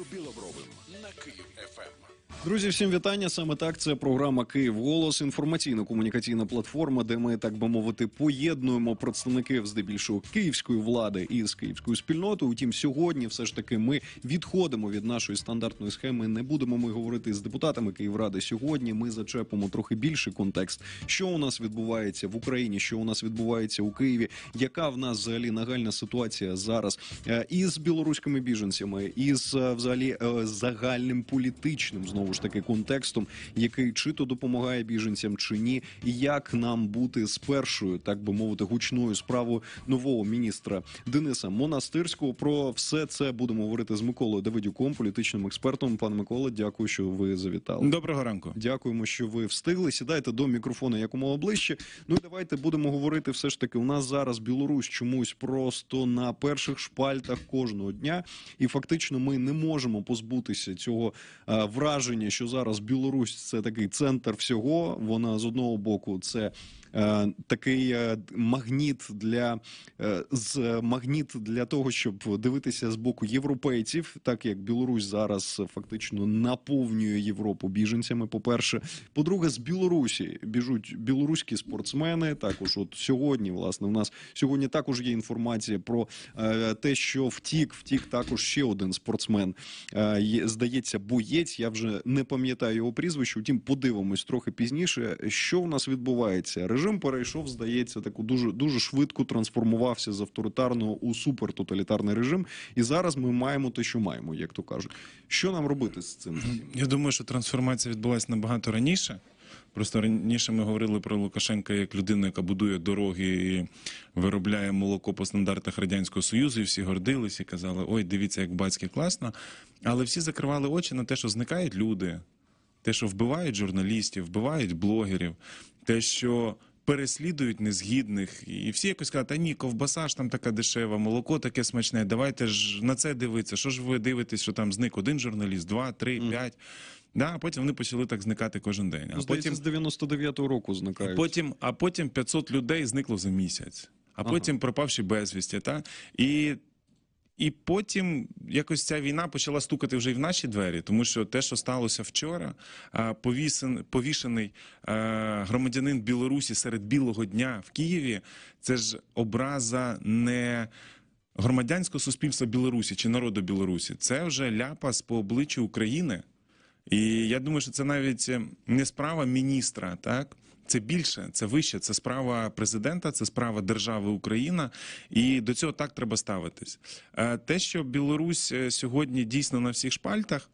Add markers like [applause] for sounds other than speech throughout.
Юрію Білобровим на Київ ФМ. Друзі, всім вітання. Саме так це програма Київ Голос, інформаційно-комунікаційна платформа, де ми так би мовити поєднуємо представників здебільшого київської влади із київською спільнотою. Утім, сьогодні все ж таки ми відходимо від нашої стандартної схеми. Не будемо ми говорити з депутатами Київради сьогодні. Ми зачепимо трохи більший контекст, що у нас відбувається в Україні, що у нас відбувається у Києві, яка в нас взагалі нагальна ситуація зараз е, із білоруськими біженцями, із е, взагалі е, загальним політичним знову знову ж таки контекстом, який чи то допомагає біженцям, чи ні, і як нам бути з першою, так би мовити, гучною справою нового міністра Дениса Монастирського. Про все це будемо говорити з Миколою Давидюком, політичним експертом. Пане Микола, дякую, що ви завітали. Доброго ранку. Дякуємо, що ви встигли. Сідайте до мікрофона якомога ближче. Ну і давайте будемо говорити. Все ж таки, у нас зараз Білорусь чомусь просто на перших шпальтах кожного дня, і фактично ми не можемо позбутися цього е, враження розуміння, що зараз Білорусь це такий центр всього. Вона з одного боку це Е, такий е, магніт для е, з магніт для того, щоб дивитися з боку європейців, так як Білорусь зараз фактично наповнює Європу біженцями. По перше, по-друге, з Білорусі біжуть білоруські спортсмени. Також от сьогодні, власне, у нас сьогодні також є інформація про те, що втік, втік також ще один спортсмен. Здається, боєць. Я вже не пам'ятаю його прізвище. Утім, подивимось трохи пізніше, що у нас відбувається режим перейшов, здається, таку дуже дуже швидко трансформувався з авторитарного у супертоталітарний режим. І зараз ми маємо те, що маємо, як то кажуть. Що нам робити з цим? Я думаю, що трансформація відбулася набагато раніше. Просто раніше ми говорили про Лукашенка як людину, яка будує дороги і виробляє молоко по стандартах радянського союзу, і всі гордилися і казали: Ой, дивіться, як батьки класно. Але всі закривали очі на те, що зникають люди, те, що вбивають журналістів, вбивають блогерів, те, що переслідують незгідних, і всі якось кажуть, а ні, ковбаса ж там така дешева, молоко таке смачне. Давайте ж на це дивитися. Що ж ви дивитесь, що там зник один журналіст, два, три, п'ять. Да, а потім вони почали так зникати кожен день. А потім з 99-го року зникають. Потім, а потім 500 людей зникло за місяць. А потім пропавши безвісті, та і і потім якось ця війна почала стукати вже й в наші двері, тому що те, що сталося вчора, повісен, повішений громадянин Білорусі серед білого дня в Києві, це ж образа не громадянського суспільства Білорусі чи народу Білорусі, це вже ляпас по обличчю України. І я думаю, що це навіть е, не справа міністра, так це більше, це вище, це справа президента, це справа держави Україна, і до цього так треба ставитись. Е, те, що Білорусь е, сьогодні дійсно на всіх шпальтах.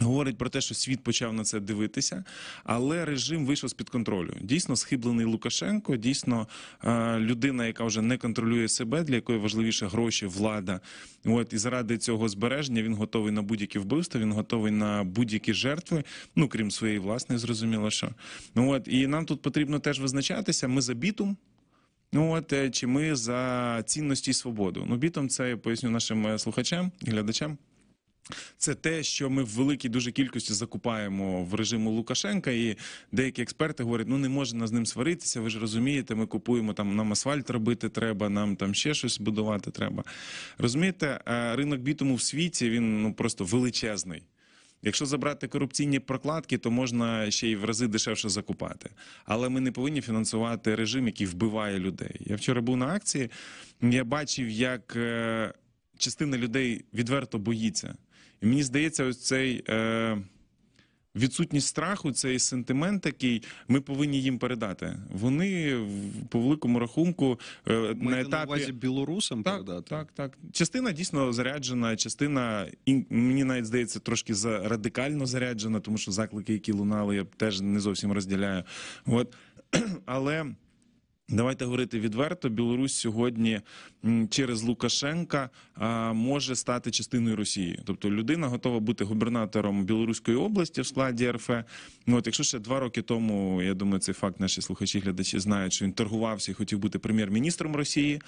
Говорить про те, що світ почав на це дивитися, але режим вийшов з під контролю. Дійсно, схиблений Лукашенко, дійсно е, людина, яка вже не контролює себе, для якої важливіше гроші, влада. От і заради цього збереження він готовий на будь-які вбивства, він готовий на будь-які жертви. Ну крім своєї власної, зрозуміло, що Ну от і нам тут потрібно теж визначатися. Ми за бітум. Ну от е, чи ми за цінності і свободу? Ну бітом це я поясню нашим е, слухачам і глядачам. Це те, що ми в великій дуже кількості закупаємо в режиму Лукашенка, і деякі експерти говорять: ну не можна з ним сваритися. Ви ж розумієте, ми купуємо там нам асфальт робити треба, нам там ще щось будувати треба. Розумієте, е, ринок бітуму в світі він ну просто величезний. Якщо забрати корупційні прокладки, то можна ще й в рази дешевше закупати. Але ми не повинні фінансувати режим, який вбиває людей. Я вчора був на акції, я бачив, як е, частина людей відверто боїться. І мені здається, ось цей. Е... Відсутність страху, цей сентимент, такий ми повинні їм передати. Вони по великому рахунку е, Майте на етапі на увазі білорусам так, передати. Так, так частина дійсно заряджена, частина мені навіть здається трошки радикально заряджена, тому що заклики, які лунали, я теж не зовсім розділяю. От [clears throat] але. Давайте говорити відверто. Білорусь сьогодні через Лукашенка може стати частиною Росії. Тобто людина готова бути губернатором Білоруської області в складі РФ. Ну от якщо ще два роки тому, я думаю, цей факт наші слухачі-глядачі знають, що він торгувався і хотів бути прем'єр-міністром Росії.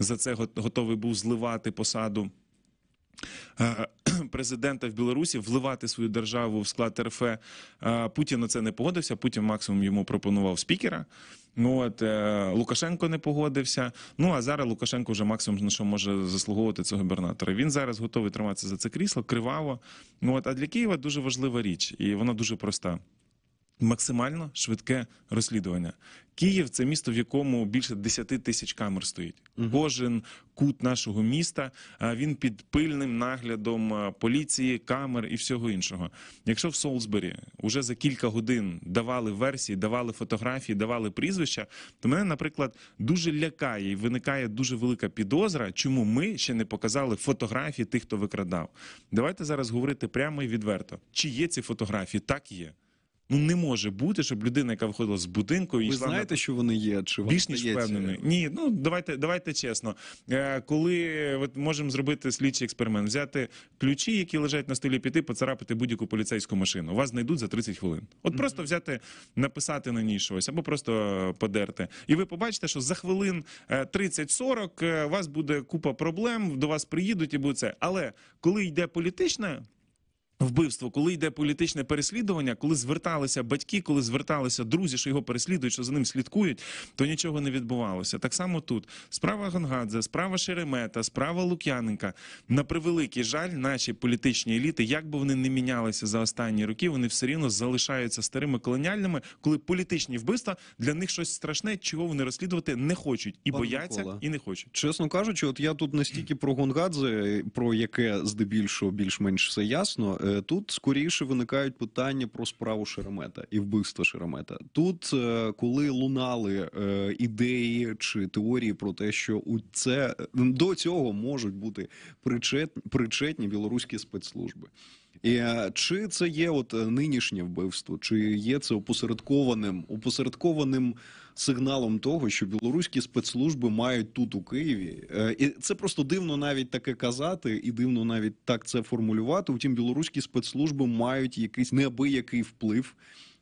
За це готовий був зливати посаду. Президента в Білорусі вливати свою державу в склад РФ Путін на це не погодився. Путін максимум йому пропонував спікера. Ну от е, Лукашенко не погодився. Ну а зараз Лукашенко вже максимум на що може заслуговувати цього губернатора. Він зараз готовий триматися за це крісло криваво. Ну от а для Києва дуже важлива річ, і вона дуже проста максимально швидке розслідування. Київ це місто, в якому більше 10 тисяч камер стоїть. Угу. Кожен кут нашого міста він під пильним наглядом поліції, камер і всього іншого. Якщо в Солсбері вже за кілька годин давали версії, давали фотографії, давали прізвища, то мене, наприклад, дуже лякає і виникає дуже велика підозра, чому ми ще не показали фотографії тих, хто викрадав. Давайте зараз говорити прямо і відверто. Чи є ці фотографії? Так є. Ну не може бути, щоб людина, яка виходила з будинку, і ви йшла знаєте, на... що вони є? Чи більш ніж впевнений? Ні, ну давайте, давайте чесно. Е, коли от, можемо зробити слідчий експеримент, взяти ключі, які лежать на столі, піти, поцарапати будь-яку поліцейську машину. Вас знайдуть за 30 хвилин. От mm -hmm. просто взяти, написати на ній щось або просто подерти. І ви побачите, що за хвилин 30-40 е, у е, вас буде купа проблем. До вас приїдуть і буде це. Але коли йде політична вбивство, коли йде політичне переслідування, коли зверталися батьки, коли зверталися друзі, що його переслідують, що за ним слідкують, то нічого не відбувалося. Так само тут справа Гонгадзе, справа Шеремета, справа Лук'яненка на превеликий жаль, наші політичні еліти, як би вони не мінялися за останні роки, вони все рівно залишаються старими колоніальними, коли політичні вбивства для них щось страшне, чого вони розслідувати не хочуть і Пан бояться, Микола. і не хочуть. Чесно кажучи, от я тут настільки про Гонгадзе, про яке здебільшого більш-менш все ясно. Е, Е, тут скоріше виникають питання про справу Шеремета і вбивство Шеремета. Тут е, коли лунали е, ідеї чи теорії про те, що у це до цього можуть бути причетні, причетні білоруські спецслужби. І, Чи це є от нинішнє вбивство, чи є це опосередкованим опосередкованим сигналом того, що білоруські спецслужби мають тут у Києві, е, і це просто дивно навіть таке казати, і дивно навіть так це формулювати. Втім, білоруські спецслужби мають якийсь неабиякий вплив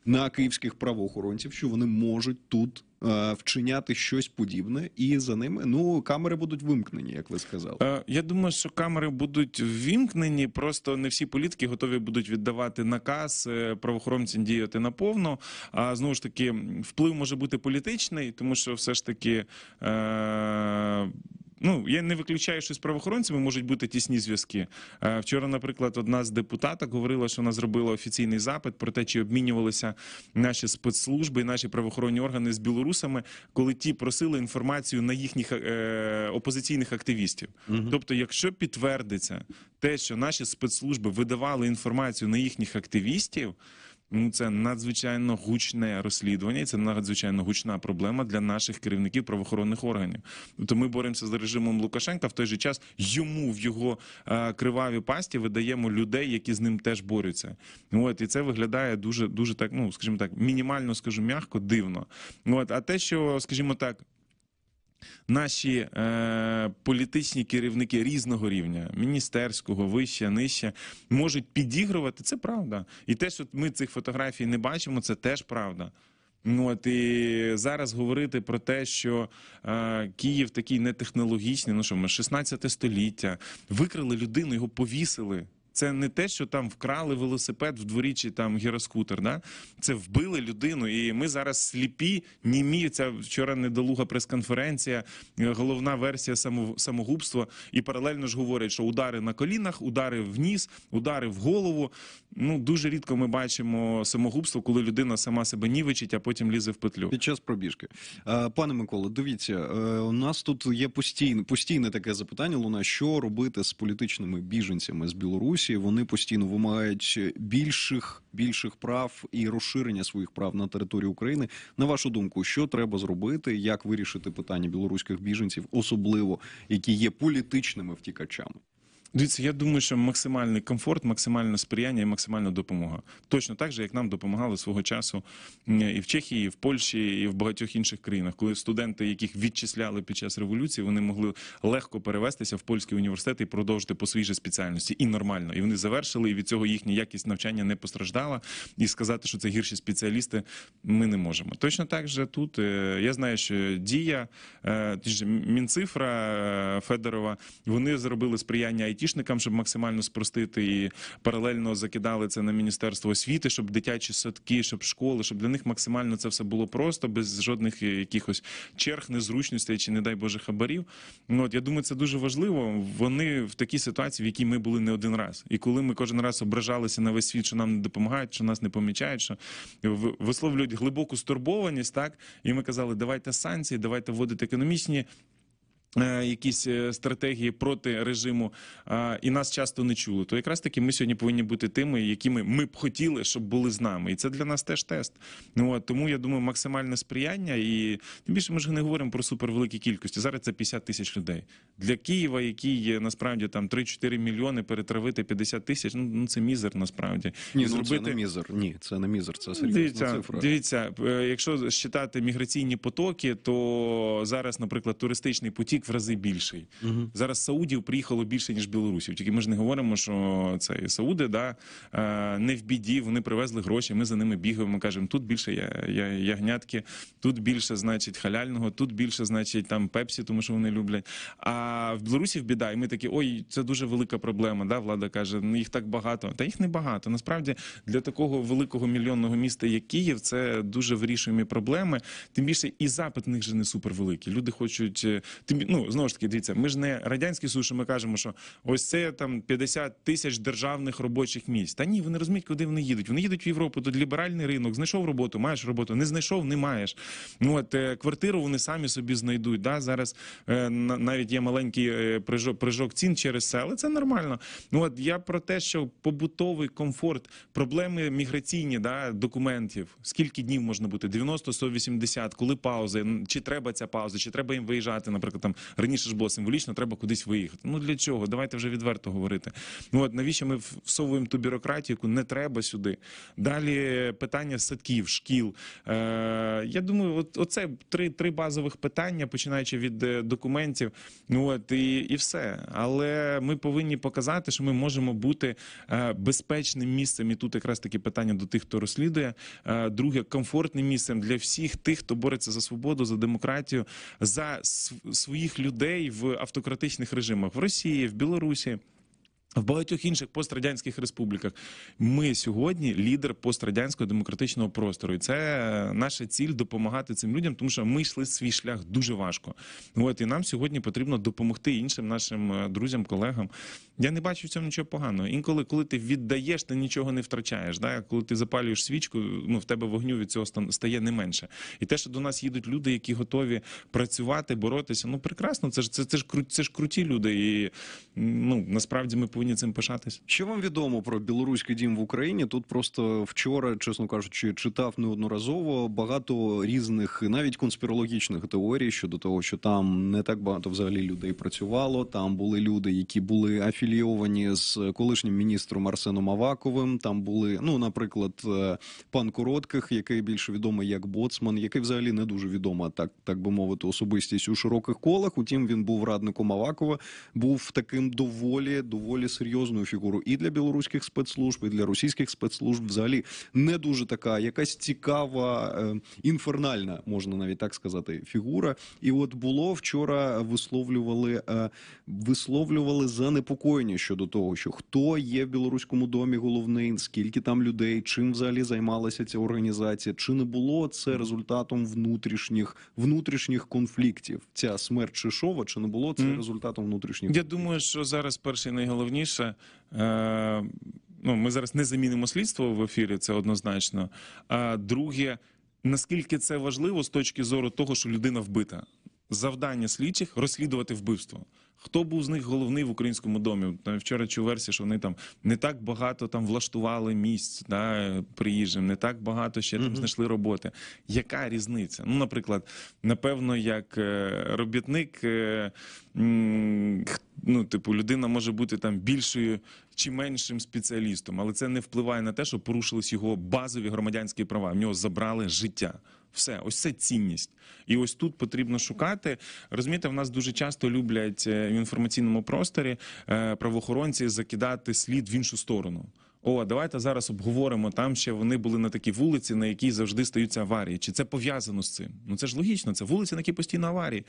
на київських правоохоронців, що вони можуть тут Е, вчиняти щось подібне, і за ними ну камери будуть вимкнені, як ви сказали. Е, я думаю, що камери будуть ввімкнені. просто не всі політики готові будуть віддавати наказ е, правоохоронцям діяти наповно. А знову ж таки, вплив може бути політичний, тому що все ж таки. Е Ну я не виключаю, що з правоохоронцями можуть бути тісні зв'язки. Е, вчора, наприклад, одна з депутаток говорила, що вона зробила офіційний запит про те, чи обмінювалися наші спецслужби і наші правоохоронні органи з білорусами, коли ті просили інформацію на їхніх е, опозиційних активістів. Угу. Тобто, якщо підтвердиться те, що наші спецслужби видавали інформацію на їхніх активістів. Ну, це надзвичайно гучне розслідування, і це надзвичайно гучна проблема для наших керівників правоохоронних органів. Тобто ми боремося з режимом Лукашенка в той же час йому в його е, криваві пасті видаємо людей, які з ним теж борються. От і це виглядає дуже дуже так. Ну скажімо так, мінімально скажу м'яко, дивно. От а те, що скажімо так. Наші е, політичні керівники різного рівня, міністерського, вище, нижче, можуть підігрувати. Це правда. І те, що ми цих фотографій не бачимо, це теж правда. Ну, от і зараз говорити про те, що е, Київ такий нетехнологічний, ну що ми 16 століття, викрили людину, його повісили. Це не те, що там вкрали велосипед в дворі чи там гіроскутер. Да? Це вбили людину. І ми зараз сліпі, німі. Ця вчора недолуга прес-конференція, е, головна версія самогубства. І паралельно ж говорять, що удари на колінах, удари в ніс, удари в голову. Ну дуже рідко ми бачимо самогубство, коли людина сама себе нівичить, а потім лізе в петлю. Під час пробіжки, е, пане Микола, дивіться, е, у нас тут є постійне постійне таке запитання. Луна, що робити з політичними біженцями з Білорусі? Росії вони постійно вимагають більших більших прав і розширення своїх прав на території України. На вашу думку, що треба зробити, як вирішити питання білоруських біженців, особливо які є політичними втікачами? Дивіться, я думаю, що максимальний комфорт, максимальне сприяння і максимальна допомога. Точно так же, як нам допомагали свого часу і в Чехії, і в Польщі, і в багатьох інших країнах, коли студенти, яких відчисляли під час революції, вони могли легко перевестися в польські університети і продовжити по своїй же спеціальності і нормально. І вони завершили, і від цього їхня якість навчання не постраждала. І сказати, що це гірші спеціалісти, ми не можемо. Точно так же тут е, я знаю, що дія е, мінцифра е, Федорова вони зробили сприяння айтішникам, щоб максимально спростити і паралельно закидали це на міністерство освіти, щоб дитячі садки, щоб школи, щоб для них максимально це все було просто, без жодних е, якихось черг, незручностей чи не дай Боже хабарів. Ну от я думаю, це дуже важливо. Вони в такій ситуації, в якій ми були не один раз, і коли ми кожен раз ображалися на весь світ, що нам не допомагають, що нас не помічають, що висловлюють глибоку стурбованість, так і ми казали, давайте санкції, давайте вводити економічні. Е, якісь е, стратегії проти режиму і нас часто не чули, то якраз таки ми сьогодні повинні бути тими, якими ми б хотіли, щоб були з нами, і це для нас теж тест. Ну от, тому я думаю, максимальне сприяння, і тим більше ми ж не говоримо про супервеликі кількості. Зараз це 50 тисяч людей для Києва, який є насправді там 3-4 мільйони перетравити 50 тисяч. Ну, ну це мізер насправді Ні, ну, зробити... це не мізер. Ні, це не мізер. Це серйозна дивіться, цифра. Дивіться, е, якщо считати міграційні потоки, то зараз, наприклад, туристичний потік показник в рази більший. Угу. Зараз Саудів приїхало більше ніж білорусів. Тільки ми ж не говоримо, що це Сауди да е, не в біді. Вони привезли гроші. Ми за ними бігаємо. Кажемо, тут більше я, я ягнятки, тут більше, значить, халяльного, тут більше, значить, там пепсі, тому що вони люблять. А в білорусів біда, і ми такі, ой, це дуже велика проблема. Да, влада каже, ну їх так багато. Та їх не багато. Насправді для такого великого мільйонного міста, як Київ, це дуже вирішуємо проблеми. Тим більше і запит в них же не супервеликий. Люди хочуть е, тим ну знову ж таки, дивіться, ми ж не радянські суші, ми кажемо, що ось це там 50 тисяч державних робочих місць. Та ні, вони розуміють, куди вони їдуть. Вони їдуть в Європу, тут ліберальний ринок. Знайшов роботу, маєш роботу, не знайшов, не маєш. Ну от е, квартиру вони самі собі знайдуть. Да? Зараз е, навіть є маленький е, прижок, прижок цін через це, але це нормально. Ну от я про те, що побутовий комфорт, проблеми міграційні да, документів, скільки днів можна бути? 90, 180, коли паузи, чи треба ця пауза, чи треба їм виїжджати, наприклад, там раніше ж було символічно, треба кудись виїхати. Ну для чого? Давайте вже відверто говорити. Ну от навіщо ми всовуємо ту бюрократію, яку не треба сюди? Далі питання садків, шкіл. Е, Я думаю, от оце три три базових питання, починаючи від е, документів. Ну от і, і все. Але ми повинні показати, що ми можемо бути е, безпечним місцем. І тут якраз таке питання до тих, хто розслідує. Е, друге, комфортним місцем для всіх тих, хто бореться за свободу, за демократію, за своїх людей в автократичних режимах в Росії, в Білорусі. В багатьох інших пострадянських республіках ми сьогодні лідер пострадянського демократичного простору, і це е, наша ціль допомагати цим людям, тому що ми йшли свій шлях дуже важко. От і нам сьогодні потрібно допомогти іншим нашим е, друзям, колегам. Я не бачу в цьому нічого поганого. Інколи, коли ти віддаєш, ти нічого не втрачаєш. Да? Коли ти запалюєш свічку, ну в тебе вогню від цього стає не менше. І те, що до нас їдуть люди, які готові працювати, боротися, ну прекрасно, це ж це, це ж це ж круті люди. І ну насправді ми повинні повинні цим пишатись. Що вам відомо про білоруський дім в Україні? Тут просто вчора, чесно кажучи, читав неодноразово багато різних, навіть конспірологічних теорій щодо того, що там не так багато взагалі людей працювало. Там були люди, які були афілійовані з колишнім міністром Арсеном Аваковим. Там були, ну наприклад, е, пан Коротких, який більше відомий як боцман, який взагалі не дуже відома, так так би мовити, особистість у широких колах. Утім, він був радником Авакова, був таким доволі доволі серйозною фігурою і для білоруських спецслужб, і для російських спецслужб. Взагалі не дуже така якась цікава е, інфернальна, можна навіть так сказати, фігура. І от було вчора висловлювали е, висловлювали занепокоєння щодо того, що хто є в білоруському домі головний, скільки там людей, чим взагалі займалася ця організація, чи не було це результатом внутрішніх внутрішніх конфліктів? Ця смерть Шишова, чи не було це результатом внутрішніх? Я конфліктів? думаю, що зараз перший найголовніший найголовніше. Е, ну, ми зараз не замінимо слідство в ефірі, це однозначно. А друге, наскільки це важливо з точки зору того, що людина вбита завдання слідчих розслідувати вбивство. Хто був з них головний в українському домі? Там вчора чув версію, що вони там не так багато там влаштували місць да, приїжджим, не так багато ще там знайшли роботи. Яка різниця? Ну, наприклад, напевно, як е, робітник, е, ну, типу, людина може бути там більшою чи меншим спеціалістом, але це не впливає на те, що порушились його базові громадянські права. В нього забрали життя. Все, ось це цінність, і ось тут потрібно шукати. Розумієте, в нас дуже часто люблять е, в інформаційному просторі е, правоохоронці закидати слід в іншу сторону. О, давайте зараз обговоримо там, ще вони були на такій вулиці, на якій завжди стаються аварії. Чи це пов'язано з цим? Ну це ж логічно, це вулиці на якій постійно аварії,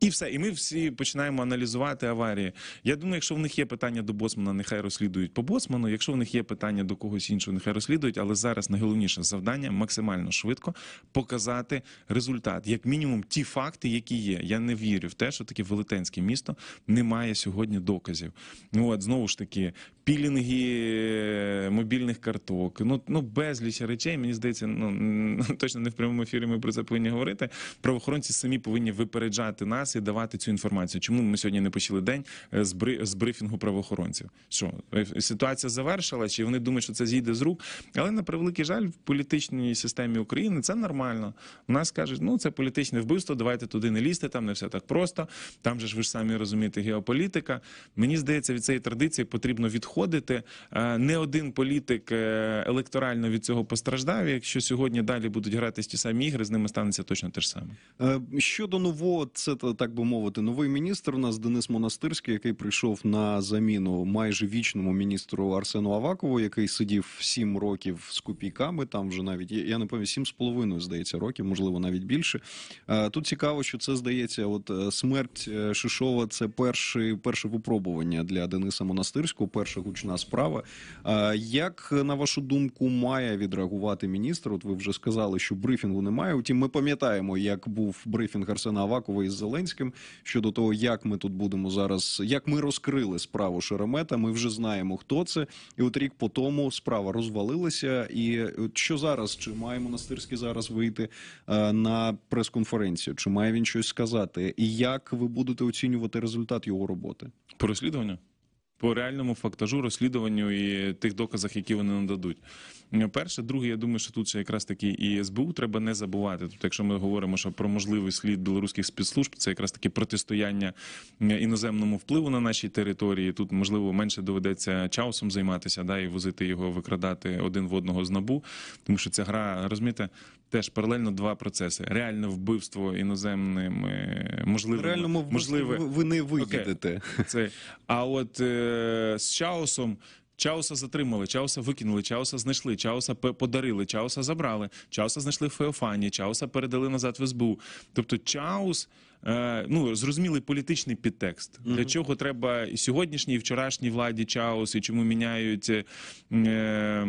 і все. І ми всі починаємо аналізувати аварії. Я думаю, якщо в них є питання до Босмана, нехай розслідують по Босману. Якщо в них є питання до когось іншого, нехай розслідують. Але зараз найголовніше завдання максимально швидко показати результат, як мінімум, ті факти, які є. Я не вірю в те, що таке велетенське місто не має сьогодні доказів. Ну от знову ж таки пілінги мобільних карток. Ну ну безліч речей. Мені здається, ну [laughs] точно не в прямому ефірі. Ми про це повинні говорити. Правоохоронці самі повинні випереджати нас і давати цю інформацію. Чому ми сьогодні не почали день е, з бри, з брифінгу правоохоронців? Що е, ситуація завершилась, чи вони думають, що це зійде з рук, але на превеликий жаль, в політичній системі України це нормально. У нас кажуть, ну це політичне вбивство. Давайте туди не лізти, там не все так просто. Там же ж ви ж самі розумієте геополітика. Мені здається, від цієї традиції потрібно відходити е, не один один політик е, електорально від цього постраждав. Якщо сьогодні далі будуть гратись ті самі ігри, з ними станеться точно те ж саме. Е, щодо нового, це так би мовити, новий міністр. У нас Денис Монастирський, який прийшов на заміну майже вічному міністру Арсену Авакову, який сидів сім років з копійками. Там вже навіть я не пам'ятаю, 7 з половиною здається років, можливо, навіть більше. Е, тут цікаво, що це здається. От смерть Шишова, це перше перше випробування для Дениса Монастирського, перша гучна справа. Е, як е, на вашу думку має відреагувати міністр? От ви вже сказали, що брифінгу немає. Утім, ми пам'ятаємо, як був брифінг Арсена Авакова із Зеленським щодо того, як ми тут будемо зараз, як ми розкрили справу Шеремета. Ми вже знаємо, хто це, і от рік по тому справа розвалилася. І от що зараз чи має монастирський зараз вийти е, на прес-конференцію? Чи має він щось сказати? І як ви будете оцінювати результат його роботи? Переслідування по реальному фактажу, розслідуванню і тих доказах, які вони нададуть. Перше, друге, я думаю, що тут ще якраз таки і СБУ треба не забувати. Тут, тобто, якщо ми говоримо, що про можливий слід білоруських спецслужб, це якраз таки протистояння е, іноземному впливу на нашій території. Тут можливо менше доведеться чаусом займатися, да і возити його, викрадати один в одного з набу, тому що ця гра розумієте, теж паралельно два процеси: реальне вбивство іноземними е, можливо, реальному можливе ви не виїдете. Це а от е, з чаусом. Чауса затримали, чауса викинули, чауса знайшли, чауса подарили, чауса забрали, чауса знайшли в Феофані, чауса передали назад в СБУ. Тобто, чаус е, ну зрозумілий політичний підтекст, для чого треба і сьогоднішній, і вчорашній владі чаус, і чому міняють. Е,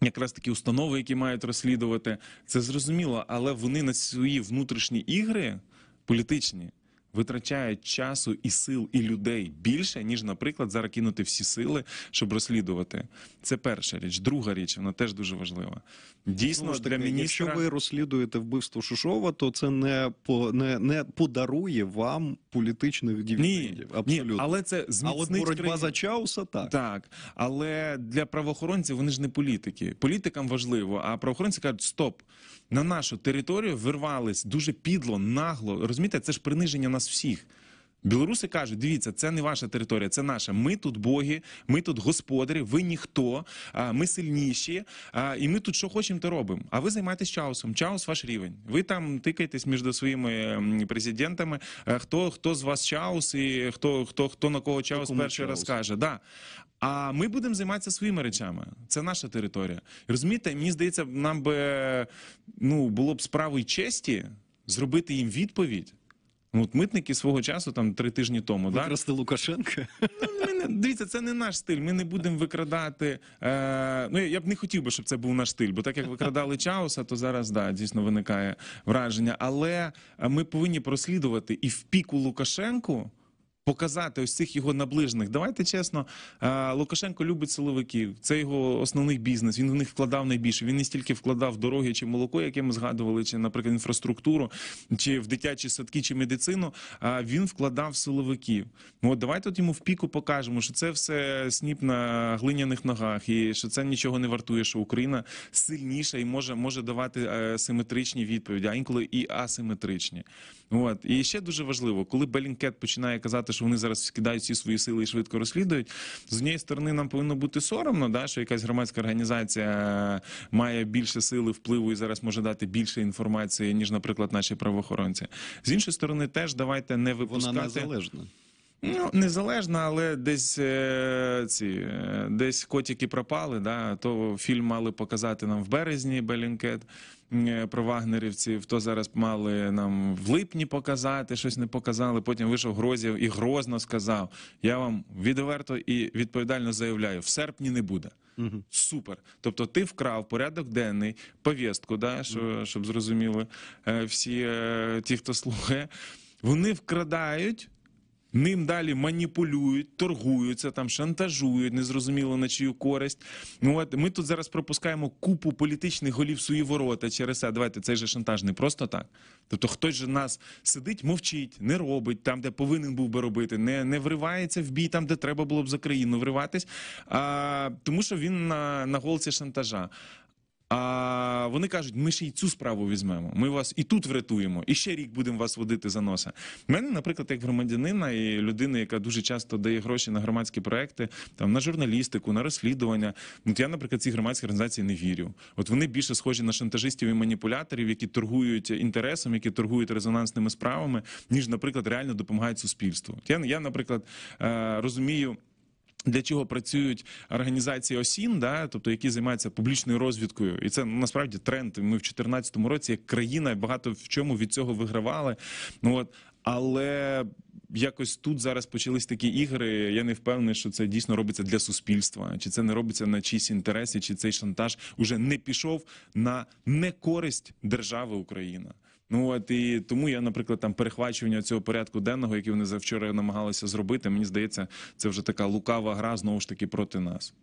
Якраз такі установи, які мають розслідувати, це зрозуміло, але вони на свої внутрішні ігри політичні витрачають часу і сил і людей більше, ніж, наприклад, зараз кинути всі сили, щоб розслідувати. Це перша річ. Друга річ, вона теж дуже важлива. Дійсно, ну, для міністра... Якщо ви розслідуєте вбивство Шушова, то це не по не, не подарує вам політичних дивідендів. Абсолютно. Ні, але це зміцнить... А от боротьба за чауса так. Так. Але для правоохоронців вони ж не політики. Політикам важливо, а правоохоронці кажуть, стоп на нашу територію вирвались дуже підло, нагло. Розумієте, це ж приниження нас всіх. Білоруси кажуть: дивіться, це не ваша територія, це наша. Ми тут боги, ми тут господарі, ви ніхто, ми сильніші, і ми тут що хочемо, то робимо. А ви займаєтесь чаусом. Чаус ваш рівень. Ви там тикаєтесь між своїми президентами. Хто хто з вас чаус і хто хто хто на кого чаус Такому перший раз каже? Да. А ми будемо займатися своїми речами. Це наша територія. Розумієте, мені здається, нам би ну було б справою честі зробити їм відповідь. Ну, от митники свого часу, там три тижні тому, Викрасти да? Лукашенка. Ну, ми не дивіться, це не наш стиль. Ми не будемо викрадати. Е, Ну я б не хотів би, щоб це був наш стиль, бо так як викрадали чауса, то зараз да дійсно виникає враження. Але е, ми повинні прослідувати і в піку Лукашенку показати ось цих його наближених. Давайте чесно, Лукашенко любить силовиків. Це його основний бізнес. Він в них вкладав найбільше. Він не стільки вкладав дороги чи молоко, яке ми згадували, чи, наприклад, інфраструктуру, чи в дитячі садки, чи медицину. А він вкладав в силовиків. От давайте тут йому в піку покажемо, що це все сніп на глиняних ногах, і що це нічого не вартує, що Україна сильніша і може може давати е, симетричні відповіді, а інколи і асиметричні. От і ще дуже важливо, коли Белінкет починає казати, що вони зараз скидають всі свої сили і швидко розслідують. З однієї сторони, нам повинно бути соромно, да, що якась громадська організація е, має більше сили впливу і зараз може дати більше інформації, ніж, наприклад, наші правоохоронці. З іншої сторони, теж давайте не випускати... Вона незалежна. Ну, незалежна, але десь е, ці е, десь котики пропали. Да? То фільм мали показати нам в березні Белінкет е, про вагнерівців. То зараз мали нам в липні показати, щось не показали. Потім вийшов Грозєв і грозно сказав: Я вам відверто і відповідально заявляю: в серпні не буде. Угу. Супер. Тобто ти вкрав порядок денний, повістку, да, що, щоб зрозуміли всі ті, хто слухає, вони вкрадають. Ним далі маніпулюють, торгуються там, шантажують, незрозуміло на чию користь. Ну от ми тут зараз пропускаємо купу політичних голів свої ворота через це. Давайте цей же шантаж не просто так. Тобто, хтось же нас сидить, мовчить, не робить там, де повинен був би робити, не не вривається в бій там, де треба було б за країну вриватись, а тому що він на на голці шантажа. А вони кажуть, ми ще й цю справу візьмемо. Ми вас і тут врятуємо, і ще рік будемо вас водити за носа. мене, наприклад, як громадянина і людина, яка дуже часто дає гроші на громадські проекти, там на журналістику, на розслідування. Ну, От я, наприклад, ці громадські організації не вірю. От вони більше схожі на шантажистів і маніпуляторів, які торгують інтересом, які торгують резонансними справами, ніж, наприклад, реально допомагають суспільству. От я я, наприклад, е, розумію. Для чого працюють організації осін, да, тобто які займаються публічною розвідкою, і це насправді тренд. Ми в 2014 році як країна багато в чому від цього вигравали. Ну от але якось тут зараз почались такі ігри. Я не впевнений, що це дійсно робиться для суспільства, чи це не робиться на чиїсь інтереси, чи цей шантаж уже не пішов на не користь держави Україна. Ну от і тому я, наприклад, там перехвачування цього порядку денного, який вони завчора намагалися зробити. Мені здається, це вже така лукава гра знову ж таки проти нас.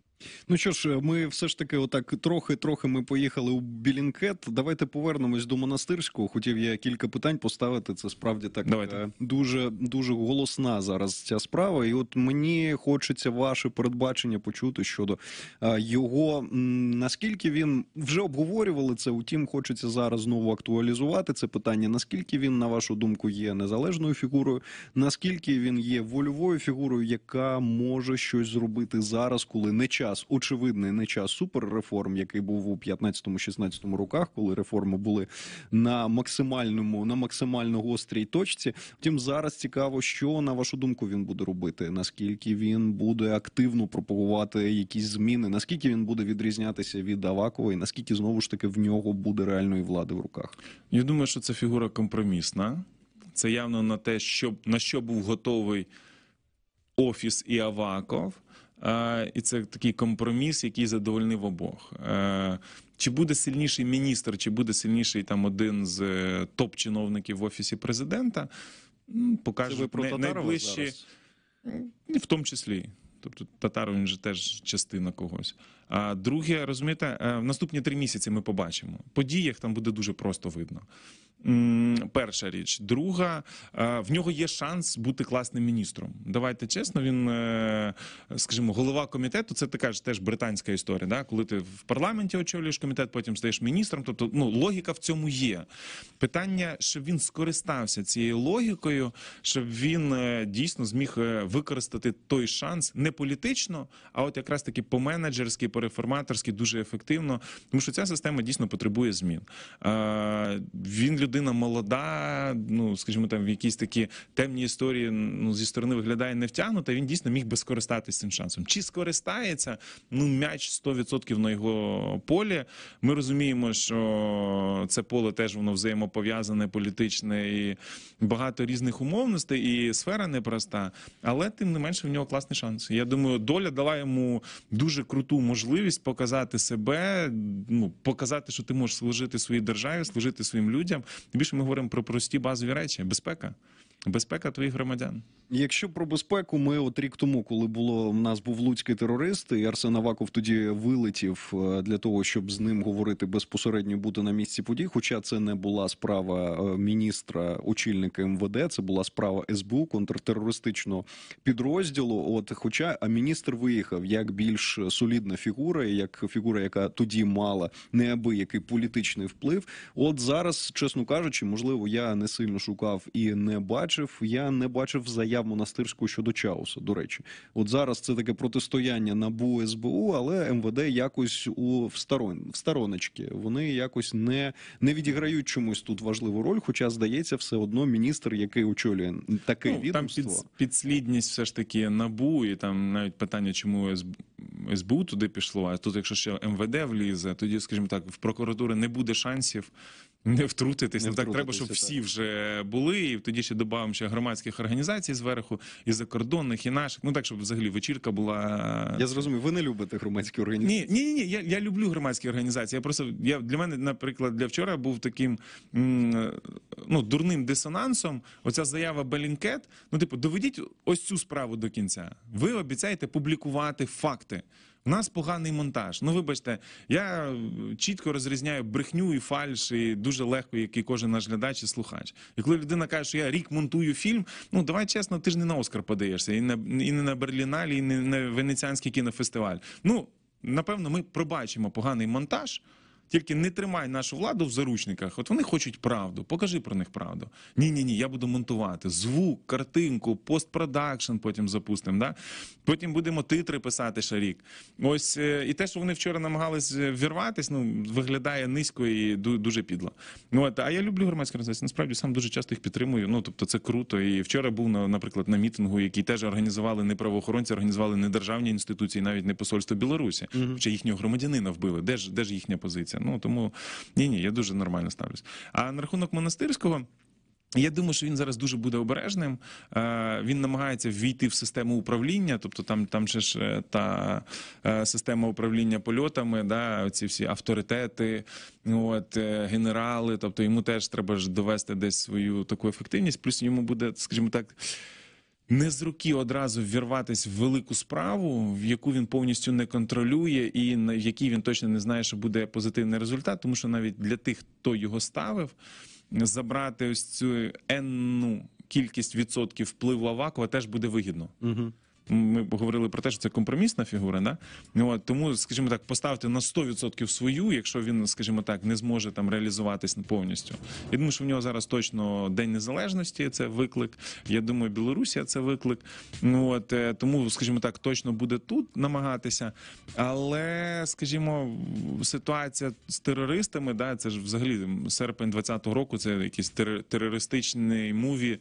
Ну що ж, е, ми все ж таки, отак трохи-трохи ми поїхали у Білінкет. Давайте повернемось до монастирського. Хотів я кілька питань поставити. Це справді так Давайте. Е, дуже дуже голосна зараз ця справа. І от мені хочеться ваше передбачення почути щодо е, його. Наскільки він вже обговорювали це? Утім, хочеться зараз знову актуалізувати це питання. Наскільки він, на вашу думку, є незалежною фігурою? Наскільки він є вольовою фігурою, яка може щось зробити зараз, коли не час? час очевидний не час суперреформ, який був у 15-16 роках, коли реформи були на максимальному, на максимально гострій точці. Втім, зараз цікаво, що на вашу думку він буде робити, наскільки він буде активно пропагувати якісь зміни, наскільки він буде відрізнятися від Авакова, і наскільки знову ж таки в нього буде реальної влади в руках. Я думаю, що це фігура компромісна. Це явно на те, що на що був готовий офіс і Аваков. Е, і це такий компроміс, який задовольнив обох. Е, чи буде сильніший міністр, чи буде сильніший там один з е, топ-чиновників в офісі президента? Покажуть найближчі зараз? в тому числі. Тобто татар він же теж частина когось. А друге, розумієте, в наступні три місяці ми побачимо. По діях там буде дуже просто видно. Перша річ, друга е, в нього є шанс бути класним міністром. Давайте чесно, він е, скажімо, голова комітету. Це така ж теж британська історія. Да? Коли ти в парламенті очолюєш комітет, потім стаєш міністром. Тобто, ну логіка в цьому є. Питання, щоб він скористався цією логікою, щоб він е, дійсно зміг використати той шанс не політично, а от якраз таки по менеджерськи, по реформаторськи, дуже ефективно, тому що ця система дійсно потребує змін. Він людина людина молода, ну скажімо, там в якісь такі темні історії ну зі сторони виглядає не втягнута. Він дійсно міг би скористатися цим шансом. Чи скористається ну м'яч 100% на його полі? Ми розуміємо, що це поле теж воно взаємопов'язане, політичне і багато різних умовностей, і сфера непроста, але тим не менше в нього класний шанс. Я думаю, доля дала йому дуже круту можливість показати себе, ну показати, що ти можеш служити своїй державі, служити своїм людям. Більше ми говоримо про прості базові речі: безпека, безпека твоїх громадян. Якщо про безпеку, ми от рік тому, коли було в нас був луцький терорист, і Арсен Аваков тоді вилетів е, для того, щоб з ним говорити безпосередньо бути на місці подій. Хоча це не була справа е, міністра очільника МВД, це була справа СБУ контртерористичного підрозділу. От, хоча а міністр виїхав як більш солідна фігура, як фігура, яка тоді мала неабиякий політичний вплив. От зараз, чесно кажучи, можливо, я не сильно шукав і не бачив бачив, я не бачив заяв монастирську щодо Чауса. До речі, от зараз це таке протистояння набу СБУ, але МВД якось у всторон, встороночки. Вони якось не не відіграють чомусь тут важливу роль. Хоча здається, все одно міністр, який очолює таке ну, відомство. Там під, підслідність, все ж таки набу, і там навіть питання, чому СБУ. СБУ туди пішло, а тут, якщо ще МВД влізе, тоді, скажімо так, в прокуратури не буде шансів не втрутитись, не, ну, так треба, щоб всі вже були. І тоді ще додамо ще громадських організацій зверху, і закордонних, і наших. Ну так, щоб взагалі вечірка була. Е, я зрозумів, ви не любите громадські організації? Ні, ні, ні. Я я люблю громадські організації. Я просто я для мене, наприклад, для вчора був таким ну, дурним дисонансом. Оця заява Белінкет. Ну, типу, доведіть ось цю справу до кінця. Ви обіцяєте публікувати факти. У нас поганий монтаж. Ну, вибачте, я е, чітко розрізняю брехню і фальш, і дуже легко, який кожен наш глядач і слухач. І коли людина каже, що я рік монтую фільм, ну давай чесно, ти ж не на Оскар подаєшся, і, і не на Берліналі, і не на Венеціанський кінофестиваль. Ну, напевно, ми пробачимо поганий монтаж. Тільки не тримай нашу владу в заручниках. От вони хочуть правду. Покажи про них правду. Ні, ні, ні. Я буду монтувати звук, картинку, постпродакшн. Потім запустимо. Да? Потім будемо титри писати шарік. Ось е, і те, що вони вчора намагались е, вірватися, ну виглядає низько і дуже підло. Ну, от а я люблю громадські організації. Насправді сам дуже часто їх підтримую. Ну тобто, це круто. І вчора був на, наприклад, на мітингу, який теж організували не правоохоронці, організували не державні інституції, навіть не посольство Білорусі, хоча mm їхнього громадянина вбили. Де ж де ж їхня позиція? займатися. Ну тому ні, ні, я дуже нормально ставлюсь. А на рахунок монастирського. Я думаю, що він зараз дуже буде обережним. Е, він намагається ввійти в систему управління, тобто там там ще ж е, та е, система управління польотами, да, ці всі авторитети, от генерали. Тобто йому теж треба ж довести десь свою таку ефективність. Плюс йому буде, скажімо так не з руки одразу ввірватися в велику справу, в яку він повністю не контролює, і в якій він точно не знає, що буде позитивний результат, тому що навіть для тих, хто його ставив, забрати ось цю енну кількість відсотків впливу Авакова теж буде вигідно. Угу ми говорили про те, що це компромісна фігура. Да? Ну, от, Тому, скажімо так, поставити на 100% свою, якщо він, скажімо так, не зможе там реалізуватись повністю. Я думаю, що в нього зараз точно День Незалежності це виклик. Я думаю, Білорусія це виклик. Ну, от, е, Тому, скажімо так, точно буде тут намагатися. Але, скажімо, ситуація з терористами, да, це ж взагалі серпень 20-го року, це якийсь терористичний муві.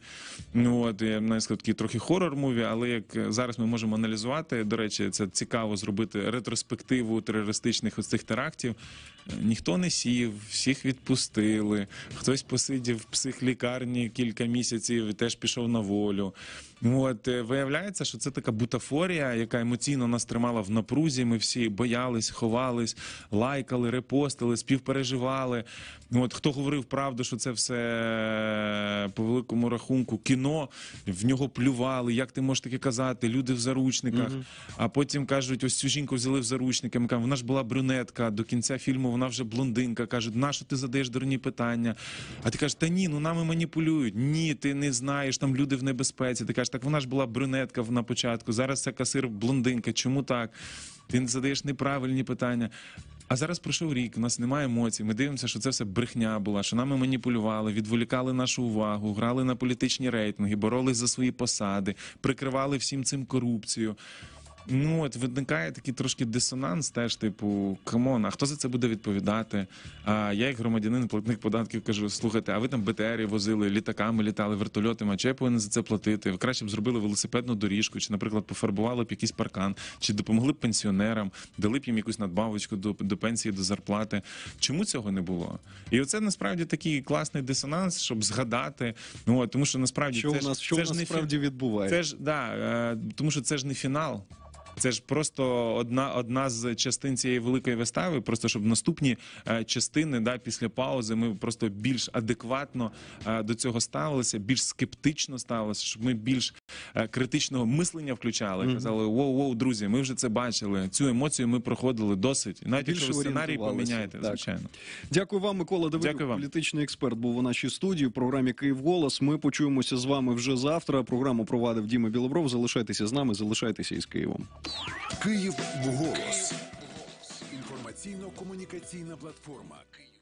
Ну, от, я навіть такий трохи хорор муві, але як зараз зараз ми можемо аналізувати. До речі, це цікаво зробити ретроспективу терористичних оцих терактів ніхто не сів, всіх відпустили. Хтось посидів в психлікарні кілька місяців і теж пішов на волю. От е, виявляється, що це така бутафорія, яка емоційно нас тримала в напрузі. Ми всі боялись, ховались, лайкали, репостили, співпереживали. От хто говорив правду, що це все е, по великому рахунку кіно в нього плювали. Як ти можеш таке казати? Люди в заручниках. А потім кажуть, ось цю жінку взяли в заручники. Ми Вона ж була брюнетка до кінця фільму вона вже блондинка. Кажуть, нащо ти задаєш дурні питання? А ти кажеш, та ні, ну нами маніпулюють. Ні, ти не знаєш, там люди в небезпеці. Ти кажеш, так вона ж була брюнетка на початку. Зараз це касир блондинка. Чому так? Ти задаєш неправильні питання. А зараз пройшов рік, у нас немає емоцій. Ми дивимося, що це все брехня була, що нами маніпулювали, відволікали нашу увагу, грали на політичні рейтинги, боролись за свої посади, прикривали всім цим корупцію. Ну от виникає такий трошки дисонанс, теж типу камон, а хто за це буде відповідати? А я, як громадянин, платник податків, кажу: слухайте, а ви там БТРі возили, літаками літали, вертольотами, чи я повинен за це платити? Ви краще б зробили велосипедну доріжку, чи, наприклад, пофарбували б якийсь паркан, чи допомогли б пенсіонерам, дали б їм якусь надбавочку до, до пенсії, до зарплати. Чому цього не було? І оце насправді такий класний дисонанс, щоб згадати. Ну тому що насправді що це у нас ж, що це у нас ж не фі... відбувається. Це ж да, е, тому що це ж не фінал. Це ж просто одна одна з частин цієї великої вистави. Просто щоб наступні е, частини, да, після паузи, ми просто більш адекватно е, до цього ставилися, більш скептично ставилися, щоб ми більш е, критичного мислення включали. Казали, воу, воу, друзі, ми вже це бачили. Цю емоцію ми проходили досить. Навіть якщо ви сценарій поміняєте, так. звичайно. Дякую вам, Микола. Дякую вам. політичний експерт був у нашій студії. в Програмі Київ Голос. Ми почуємося з вами вже завтра. Програму провадив Діма Білобров. Залишайтеся з нами, залишайтеся із Києвом. Київ голос. Інформаційно-комунікаційна платформа Київ.